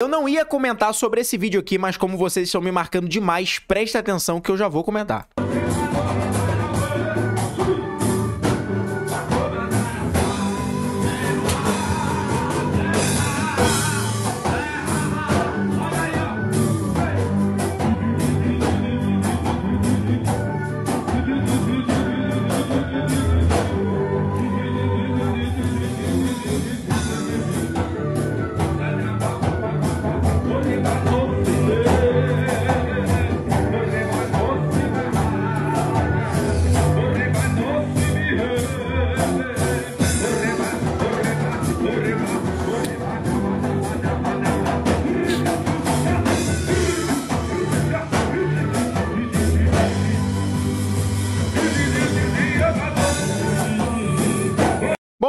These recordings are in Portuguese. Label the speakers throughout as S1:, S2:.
S1: Eu não ia comentar sobre esse vídeo aqui, mas como vocês estão me marcando demais, presta atenção que eu já vou comentar.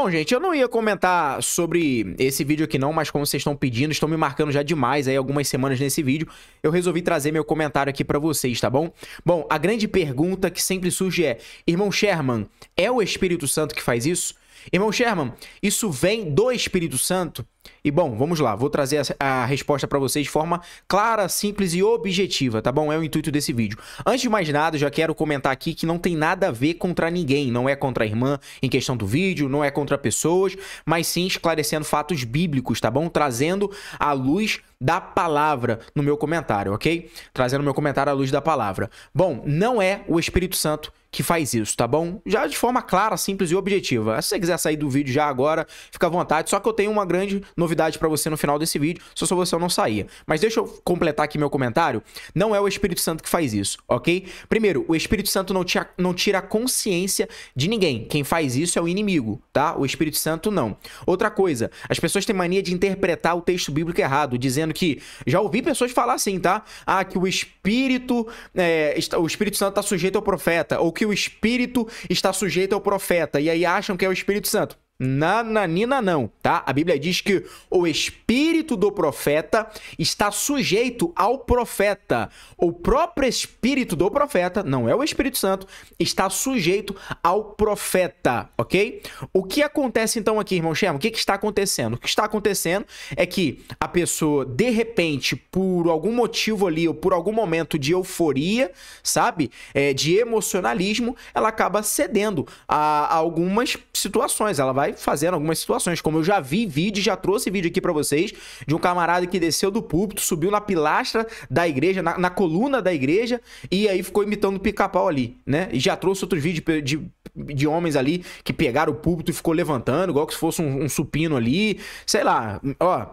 S1: Bom, gente, eu não ia comentar sobre esse vídeo aqui não, mas como vocês estão pedindo, estão me marcando já demais aí algumas semanas nesse vídeo, eu resolvi trazer meu comentário aqui para vocês, tá bom? Bom, a grande pergunta que sempre surge é, irmão Sherman, é o Espírito Santo que faz isso? Irmão Sherman, isso vem do Espírito Santo? E bom, vamos lá, vou trazer a, a resposta para vocês de forma clara, simples e objetiva, tá bom? É o intuito desse vídeo. Antes de mais nada, já quero comentar aqui que não tem nada a ver contra ninguém, não é contra a irmã em questão do vídeo, não é contra pessoas, mas sim esclarecendo fatos bíblicos, tá bom? Trazendo a luz da palavra no meu comentário, ok? Trazendo meu comentário à luz da palavra. Bom, não é o Espírito Santo que faz isso, tá bom? Já de forma clara, simples e objetiva. Se você quiser sair do vídeo já agora, fica à vontade. Só que eu tenho uma grande novidade para você no final desse vídeo, só se você não sair. Mas deixa eu completar aqui meu comentário. Não é o Espírito Santo que faz isso, ok? Primeiro, o Espírito Santo não, tira, não tira a consciência de ninguém. Quem faz isso é o inimigo, tá? O Espírito Santo não. Outra coisa, as pessoas têm mania de interpretar o texto bíblico errado, dizendo que... Já ouvi pessoas falar assim, tá? Ah, que o Espírito... É, o Espírito Santo está sujeito ao profeta, ou que que o Espírito está sujeito ao profeta, e aí acham que é o Espírito Santo. Nananina não, tá? A Bíblia diz que o espírito do profeta está sujeito ao profeta. O próprio espírito do profeta, não é o Espírito Santo, está sujeito ao profeta, ok? O que acontece então aqui, irmão Shem O que, que está acontecendo? O que está acontecendo é que a pessoa, de repente, por algum motivo ali, ou por algum momento de euforia, sabe? É, de emocionalismo, ela acaba cedendo a, a algumas situações. Ela vai vai fazendo algumas situações, como eu já vi vídeo, já trouxe vídeo aqui para vocês, de um camarada que desceu do púlpito, subiu na pilastra da igreja, na, na coluna da igreja, e aí ficou imitando pica-pau ali, né? E já trouxe outros vídeos de, de, de, homens ali que pegaram o púlpito e ficou levantando, igual que se fosse um, um supino ali, sei lá, ó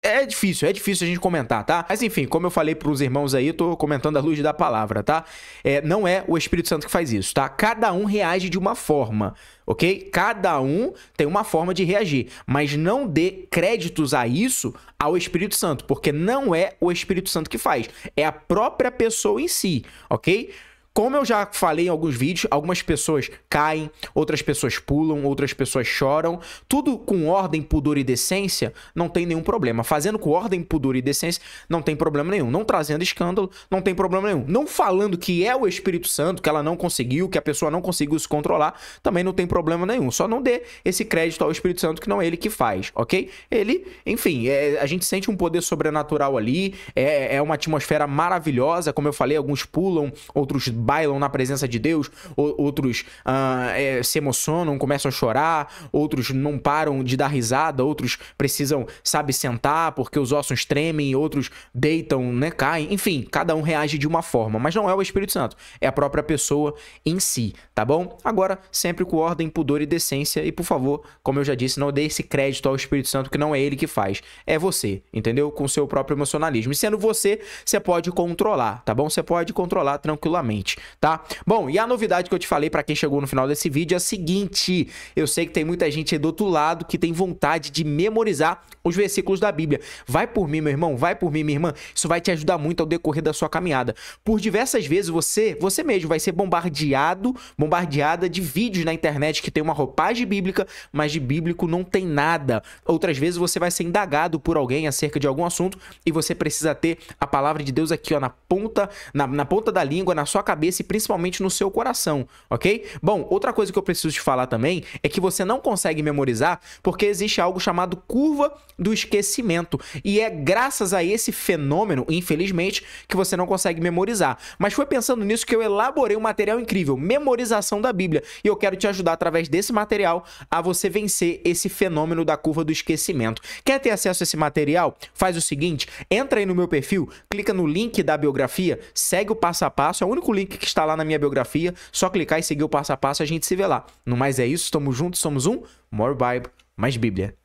S1: é difícil, é difícil a gente comentar, tá? Mas enfim, como eu falei para os irmãos aí, eu tô comentando a luz da palavra, tá? É, não é o Espírito Santo que faz isso, tá? Cada um reage de uma forma, ok? Cada um tem uma forma de reagir, mas não dê créditos a isso ao Espírito Santo, porque não é o Espírito Santo que faz, é a própria pessoa em si, ok? Como eu já falei em alguns vídeos, algumas pessoas caem, outras pessoas pulam, outras pessoas choram. Tudo com ordem, pudor e decência não tem nenhum problema. Fazendo com ordem, pudor e decência não tem problema nenhum. Não trazendo escândalo não tem problema nenhum. Não falando que é o Espírito Santo, que ela não conseguiu, que a pessoa não conseguiu se controlar, também não tem problema nenhum. Só não dê esse crédito ao Espírito Santo que não é ele que faz, ok? Ele, enfim, é, a gente sente um poder sobrenatural ali, é, é uma atmosfera maravilhosa. Como eu falei, alguns pulam, outros bailam na presença de Deus, outros uh, é, se emocionam, começam a chorar, outros não param de dar risada, outros precisam, sabe, sentar porque os ossos tremem, outros deitam, né, caem. Enfim, cada um reage de uma forma, mas não é o Espírito Santo, é a própria pessoa em si, tá bom? Agora, sempre com ordem, pudor e decência, e por favor, como eu já disse, não dê esse crédito ao Espírito Santo, que não é ele que faz, é você, entendeu? Com seu próprio emocionalismo. E sendo você, você pode controlar, tá bom? Você pode controlar tranquilamente gente, tá? Bom, e a novidade que eu te falei para quem chegou no final desse vídeo é a seguinte: eu sei que tem muita gente aí do outro lado que tem vontade de memorizar os versículos da Bíblia. Vai por mim, meu irmão, vai por mim, minha irmã. Isso vai te ajudar muito ao decorrer da sua caminhada. Por diversas vezes você, você mesmo vai ser bombardeado, bombardeada de vídeos na internet que tem uma roupagem bíblica, mas de bíblico não tem nada. Outras vezes você vai ser indagado por alguém acerca de algum assunto e você precisa ter a palavra de Deus aqui, ó, na ponta, na, na ponta da língua, na sua cabeça cabeça e principalmente no seu coração, ok? Bom, outra coisa que eu preciso te falar também é que você não consegue memorizar porque existe algo chamado curva do esquecimento. E é graças a esse fenômeno, infelizmente, que você não consegue memorizar. Mas foi pensando nisso que eu elaborei um material incrível, Memorização da Bíblia. E eu quero te ajudar através desse material a você vencer esse fenômeno da curva do esquecimento. Quer ter acesso a esse material? Faz o seguinte, entra aí no meu perfil, clica no link da biografia, segue o passo a passo, é o único link link que está lá na minha biografia. Só clicar e seguir o passo a passo, a gente se vê lá. No mais é isso, estamos juntos, somos um. More Bible, mais Bíblia.